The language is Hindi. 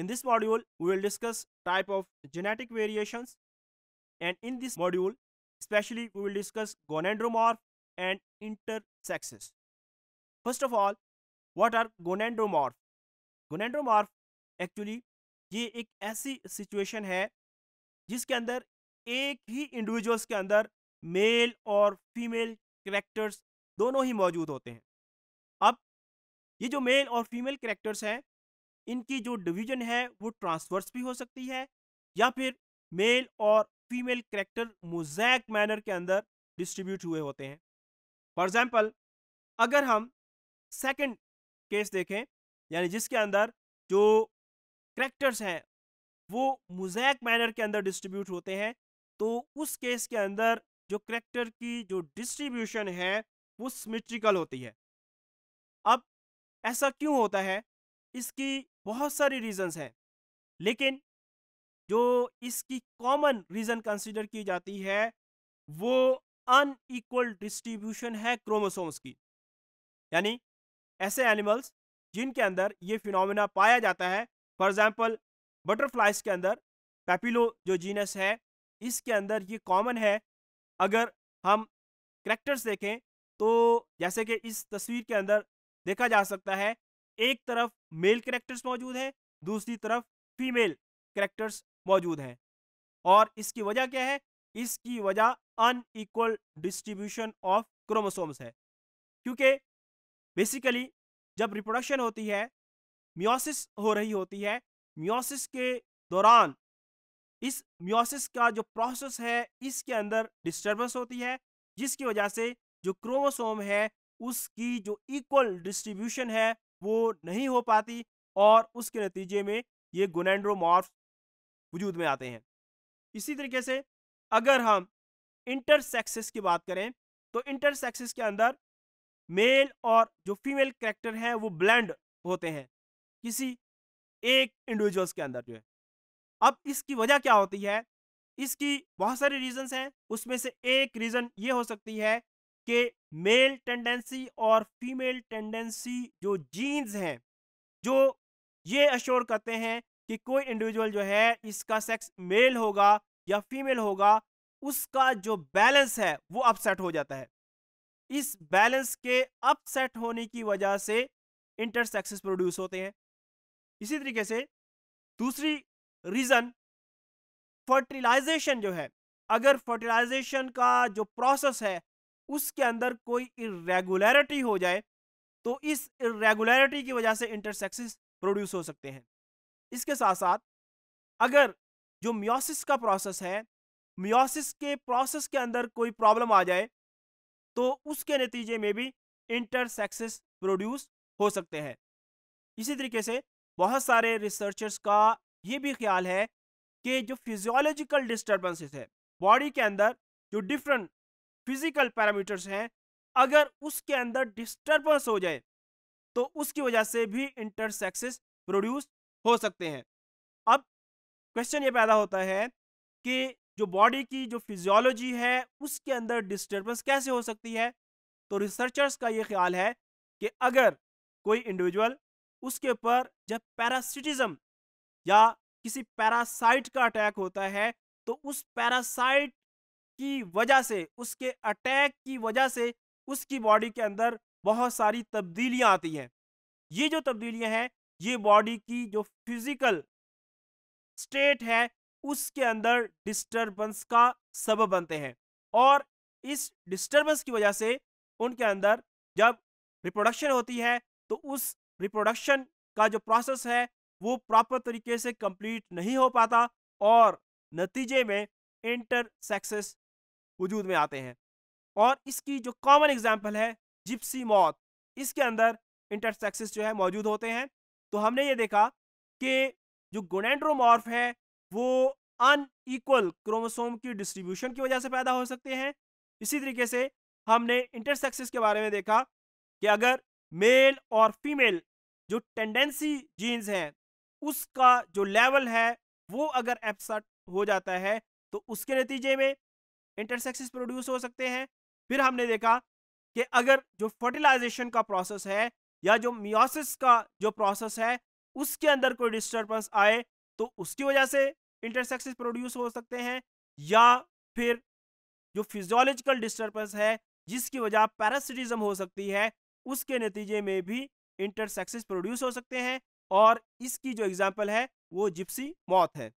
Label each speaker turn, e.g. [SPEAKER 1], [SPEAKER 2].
[SPEAKER 1] In this module, we will discuss type of genetic variations and in this module, especially we will discuss gonandromorph and intersexes. First of all, what are gonandromorph? गोनेंड्रोमार्फ actually ye ek aisi situation hai jiske andar ek hi individuals ke andar male aur female characters dono hi maujood hote hain ab ye jo male aur female characters hain इनकी जो डिवीजन है वो ट्रांसवर्स भी हो सकती है या फिर मेल और फीमेल करेक्टर मोजैक मैनर के अंदर डिस्ट्रीब्यूट हुए होते हैं फॉर एग्जाम्पल अगर हम सेकेंड केस देखें यानी जिसके अंदर जो करेक्टर्स हैं वो मोजैक मैनर के अंदर डिस्ट्रीब्यूट होते हैं तो उस केस के अंदर जो करेक्टर की जो डिस्ट्रीब्यूशन है वो सिमेट्रिकल होती है अब ऐसा क्यों होता है इसकी बहुत सारी रीजंस हैं लेकिन जो इसकी कॉमन रीजन कंसिडर की जाती है वो अनइक्वल डिस्ट्रीब्यूशन है क्रोमोसोम्स की यानी ऐसे एनिमल्स जिनके अंदर ये फिनोमेना पाया जाता है फॉर एग्जांपल बटरफ्लाइज के अंदर पैपिलो जो जीनस है इसके अंदर ये कॉमन है अगर हम करेक्टर्स देखें तो जैसे कि इस तस्वीर के अंदर देखा जा सकता है एक तरफ मेल करेक्टर्स मौजूद हैं दूसरी तरफ फीमेल करेक्टर्स मौजूद हैं और इसकी वजह क्या है इसकी वजह एकवल डिस्ट्रीब्यूशन ऑफ क्रोमोसोम्स है क्योंकि बेसिकली जब रिप्रोडक्शन होती है म्योसिस हो रही होती है म्योसिस के दौरान इस म्योसिस का जो प्रोसेस है इसके अंदर डिस्टर्बेंस होती है जिसकी वजह से जो क्रोमोसोम है उसकी जो इक्वल डिस्ट्रीब्यूशन है वो नहीं हो पाती और उसके नतीजे में ये गुनेंड्रोमॉर्फ वजूद में आते हैं इसी तरीके से अगर हम इंटरसेक्सेस की बात करें तो इंटरसेक्सेस के अंदर मेल और जो फीमेल करेक्टर हैं वो ब्लेंड होते हैं किसी एक इंडिविजुअल्स के अंदर जो है अब इसकी वजह क्या होती है इसकी बहुत सारी रीजंस हैं उसमें से एक रीज़न ये हो सकती है कि मेल टेंडेंसी और फीमेल टेंडेंसी जो जीन्स हैं जो ये अश्योर करते हैं कि कोई इंडिविजुअल जो है इसका सेक्स मेल होगा या फीमेल होगा उसका जो बैलेंस है वो अपसेट हो जाता है इस बैलेंस के अपसेट होने की वजह से इंटरसेक्सेस प्रोड्यूस होते हैं इसी तरीके से दूसरी रीज़न फर्टिलाइजेशन जो है अगर फर्टिलाइजेशन का जो प्रोसेस है उसके अंदर कोई इरेगुलरिटी हो जाए तो इस इरेगुलरिटी की वजह से इंटरसेक्सिस प्रोड्यूस हो सकते हैं इसके साथ साथ अगर जो म्योसिस का प्रोसेस है म्योसिस के प्रोसेस के अंदर कोई प्रॉब्लम आ जाए तो उसके नतीजे में भी इंटरसेक्सिस प्रोड्यूस हो सकते हैं इसी तरीके से बहुत सारे रिसर्चर्स का ये भी ख्याल है कि जो फिजियोलॉजिकल डिस्टर्बेंसेस है बॉडी के अंदर जो डिफरेंट फिजिकल पैरामीटर्स हैं अगर उसके अंदर डिस्टर्बेंस हो जाए तो उसकी वजह से भी इंटरसेक्सेस प्रोड्यूस हो सकते हैं अब क्वेश्चन ये पैदा होता है कि जो बॉडी की जो फिजियोलॉजी है उसके अंदर डिस्टर्बेंस कैसे हो सकती है तो रिसर्चर्स का ये ख्याल है कि अगर कोई इंडिविजुअल उसके ऊपर जब पैरासिटिज्म या किसी पैरासाइट का अटैक होता है तो उस पैरासाइट की वजह से उसके अटैक की वजह से उसकी बॉडी के अंदर बहुत सारी तब्दीलियां आती हैं ये जो तब्दीलियां हैं ये बॉडी की जो फिज़िकल स्टेट है उसके अंदर डिस्टरबेंस का सबब बनते हैं और इस डिस्टरबेंस की वजह से उनके अंदर जब रिप्रोडक्शन होती है तो उस रिप्रोडक्शन का जो प्रोसेस है वो प्रॉपर तरीके से कंप्लीट नहीं हो पाता और नतीजे में इंटरसेक्सेस वजूद में आते हैं और इसकी जो कॉमन एग्जाम्पल है जिप्सी मौत इसके अंदर इंटरसेक्सिस जो है मौजूद होते हैं तो हमने ये देखा कि जो गोनेड्रोमॉर्फ है वो अनईक्वल क्रोमोसोम की डिस्ट्रीब्यूशन की वजह से पैदा हो सकते हैं इसी तरीके से हमने इंटरसेक्सिस के बारे में देखा कि अगर मेल और फीमेल जो टेंडेंसी जीन्स हैं उसका जो लेवल है वो अगर एपसट हो जाता है तो उसके नतीजे में इंटरसेक्सेस प्रोड्यूस हो सकते हैं फिर हमने देखा कि अगर जो फर्टिलाइजेशन का प्रोसेस है या जो मियोसिस का जो प्रोसेस है उसके अंदर कोई डिस्टर्बेंस आए तो उसकी वजह से इंटरसेक्सेस प्रोड्यूस हो सकते हैं या फिर जो फिजियोलॉजिकल डिस्टर्बेंस है जिसकी वजह पैरासिटिज्म हो सकती है उसके नतीजे में भी इंटरसेक्सेस प्रोड्यूस हो सकते हैं और इसकी जो एग्जाम्पल है वो जिप्सी मौत है